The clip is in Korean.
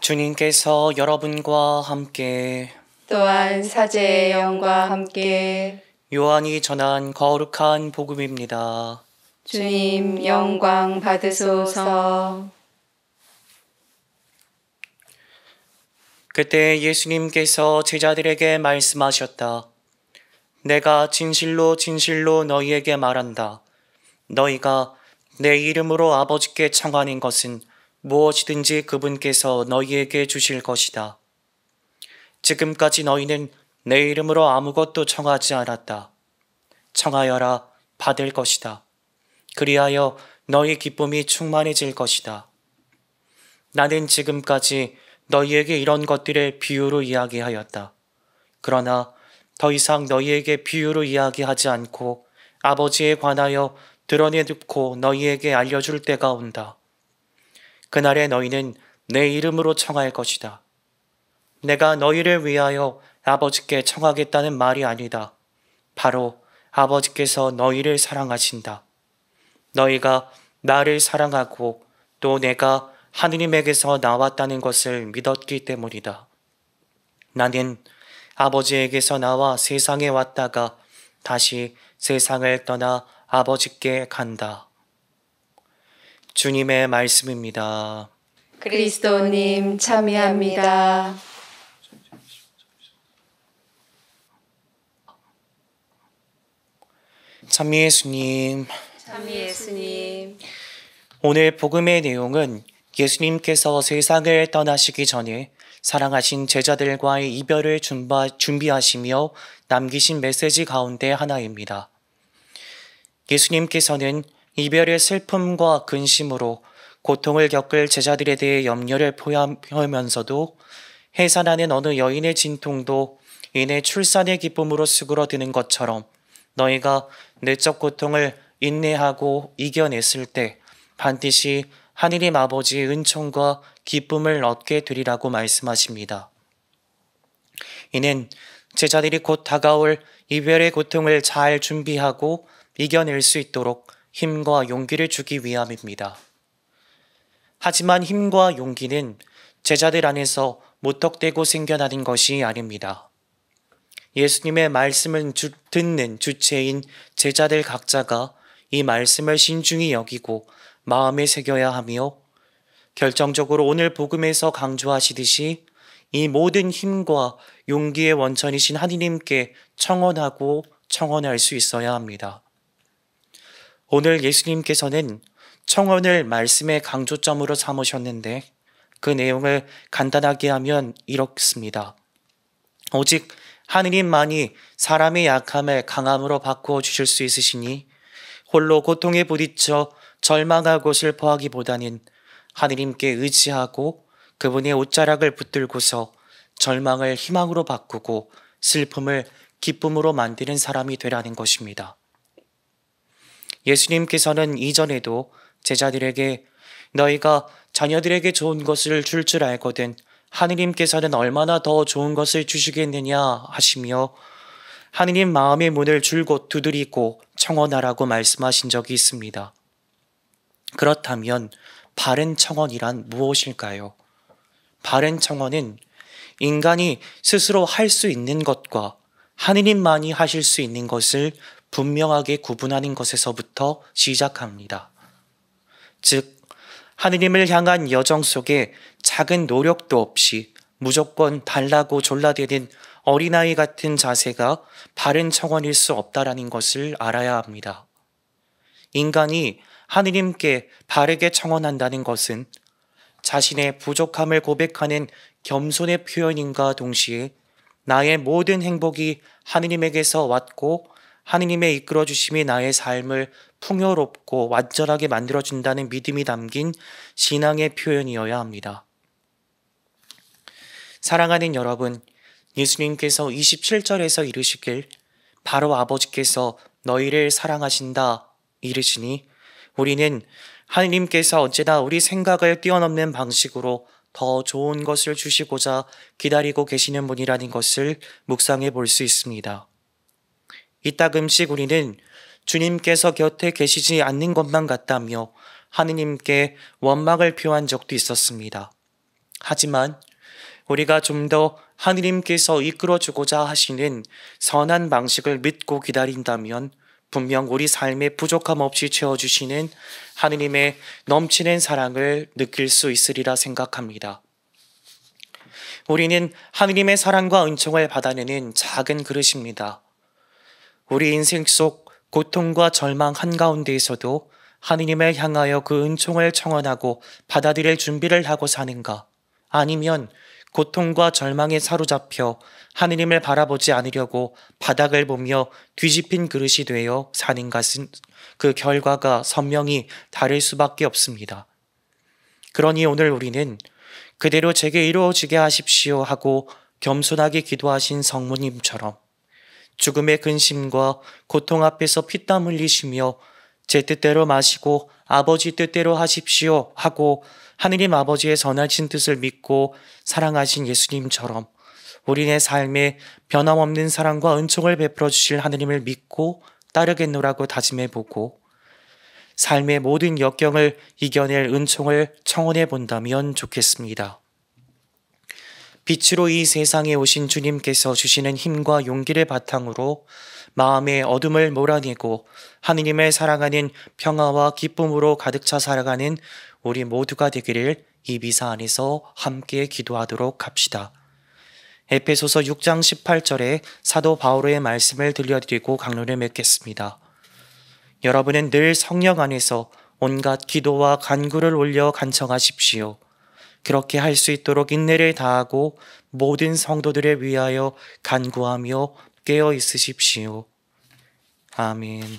주님께서 여러분과 함께 또한 사제의 영과 함께 요한이 전한 거룩한 복음입니다. 주님 영광 받으소서. 그때 예수님께서 제자들에게 말씀하셨다. 내가 진실로 진실로 너희에게 말한다. 너희가 내 이름으로 아버지께 청하는 것은 무엇이든지 그분께서 너희에게 주실 것이다. 지금까지 너희는 내 이름으로 아무것도 청하지 않았다. 청하여라 받을 것이다. 그리하여 너희 기쁨이 충만해질 것이다. 나는 지금까지 너희에게 이런 것들의 비유로 이야기하였다. 그러나 더 이상 너희에게 비유로 이야기하지 않고 아버지에 관하여 드러내놓고 너희에게 알려줄 때가 온다. 그날에 너희는 내 이름으로 청할 것이다. 내가 너희를 위하여 아버지께 청하겠다는 말이 아니다. 바로 아버지께서 너희를 사랑하신다. 너희가 나를 사랑하고 또 내가 하느님에게서 나왔다는 것을 믿었기 때문이다. 나는 아버지에게서 나와 세상에 왔다가 다시 세상을 떠나 아버지께 간다. 주님의 말씀입니다. 그리스도님 참여합니다. 참 예수님. 참 예수님. 오늘 복음의 내용은 예수님께서 세상을 떠나시기 전에 사랑하신 제자들과의 이별을 준비하시며 남기신 메시지 가운데 하나입니다. 예수님께서는 이별의 슬픔과 근심으로 고통을 겪을 제자들에 대해 염려를 포함하면서도 해산하는 어느 여인의 진통도 인해 출산의 기쁨으로 수그러드는 것처럼 너희가 내적 고통을 인내하고 이겨냈을 때 반드시 하늘의 아버지의 은총과 기쁨을 얻게 되리라고 말씀하십니다. 이는 제자들이 곧 다가올 이별의 고통을 잘 준비하고 이겨낼 수 있도록 힘과 용기를 주기 위함입니다. 하지만 힘과 용기는 제자들 안에서 모턱대고 생겨나는 것이 아닙니다. 예수님의 말씀을 주, 듣는 주체인 제자들 각자가 이 말씀을 신중히 여기고 마음에 새겨야 하며 결정적으로 오늘 복음에서 강조하시듯이 이 모든 힘과 용기의 원천이신 하느님께 청원하고 청원할 수 있어야 합니다. 오늘 예수님께서는 청원을 말씀의 강조점으로 삼으셨는데 그 내용을 간단하게 하면 이렇습니다. 오직 하느님만이 사람의 약함을 강함으로 바꾸어 주실 수 있으시니 홀로 고통에 부딪혀 절망하고 슬퍼하기보다는 하느님께 의지하고 그분의 옷자락을 붙들고서 절망을 희망으로 바꾸고 슬픔을 기쁨으로 만드는 사람이 되라는 것입니다. 예수님께서는 이전에도 제자들에게 너희가 자녀들에게 좋은 것을 줄줄 줄 알거든 하느님께서는 얼마나 더 좋은 것을 주시겠느냐 하시며 하느님 마음의 문을 줄곧 두드리고 청원하라고 말씀하신 적이 있습니다. 그렇다면 바른 청원이란 무엇일까요? 바른 청원은 인간이 스스로 할 수 있는 것과 하느님만이 하실 수 있는 것을 분명하게 구분하는 것에서부터 시작합니다. 즉, 하느님을 향한 여정 속에 작은 노력도 없이 무조건 달라고 졸라대는 어린아이 같은 자세가 바른 청원일 수 없다라는 것을 알아야 합니다. 인간이 하느님께 바르게 청원한다는 것은 자신의 부족함을 고백하는 겸손의 표현인과 동시에 나의 모든 행복이 하느님에게서 왔고 하느님의 이끌어 주심이 나의 삶을 풍요롭고 완전하게 만들어 준다는 믿음이 담긴 신앙의 표현이어야 합니다. 사랑하는 여러분, 예수님께서 27절에서 이르시길 바로 아버지께서 너희를 사랑하신다 이르시니 우리는 하느님께서 언제나 우리 생각을 뛰어넘는 방식으로 더 좋은 것을 주시고자 기다리고 계시는 분이라는 것을 묵상해 볼 수 있습니다. 이따금씩 우리는 주님께서 곁에 계시지 않는 것만 같다며 하느님께 원망을 표한 적도 있었습니다. 하지만 우리가 좀 더 하느님께서 이끌어주고자 하시는 선한 방식을 믿고 기다린다면 분명 우리 삶에 부족함 없이 채워주시는 하느님의 넘치는 사랑을 느낄 수 있으리라 생각합니다. 우리는 하느님의 사랑과 은총을 받아내는 작은 그릇입니다. 우리 인생 속 고통과 절망 한가운데에서도 하느님을 향하여 그 은총을 청원하고 받아들일 준비를 하고 사는가? 아니면 고통과 절망에 사로잡혀 하느님을 바라보지 않으려고 바닥을 보며 뒤집힌 그릇이 되어 사는 것은 그 결과가 선명히 다를 수밖에 없습니다. 그러니 오늘 우리는 그대로 제게 이루어지게 하십시오 하고 겸손하게 기도하신 성모님처럼 죽음의 근심과 고통 앞에서 피땀 흘리시며 제 뜻대로 마시고 아버지 뜻대로 하십시오 하고 하느님 아버지의 전하신 뜻을 믿고 사랑하신 예수님처럼 우리네 삶에 변함없는 사랑과 은총을 베풀어 주실 하느님을 믿고 따르겠노라고 다짐해 보고 삶의 모든 역경을 이겨낼 은총을 청원해 본다면 좋겠습니다. 빛으로 이 세상에 오신 주님께서 주시는 힘과 용기를 바탕으로 마음의 어둠을 몰아내고 하느님의 사랑하는 평화와 기쁨으로 가득 차 살아가는 우리 모두가 되기를 이 미사 안에서 함께 기도하도록 합시다. 에페소서 6장 18절에 사도 바오로의 말씀을 들려드리고 강론을 맺겠습니다. 여러분은 늘 성령 안에서 온갖 기도와 간구를 올려 간청하십시오. 그렇게 할 수 있도록 인내를 다하고 모든 성도들을 위하여 간구하며 깨어 있으십시오. 아멘.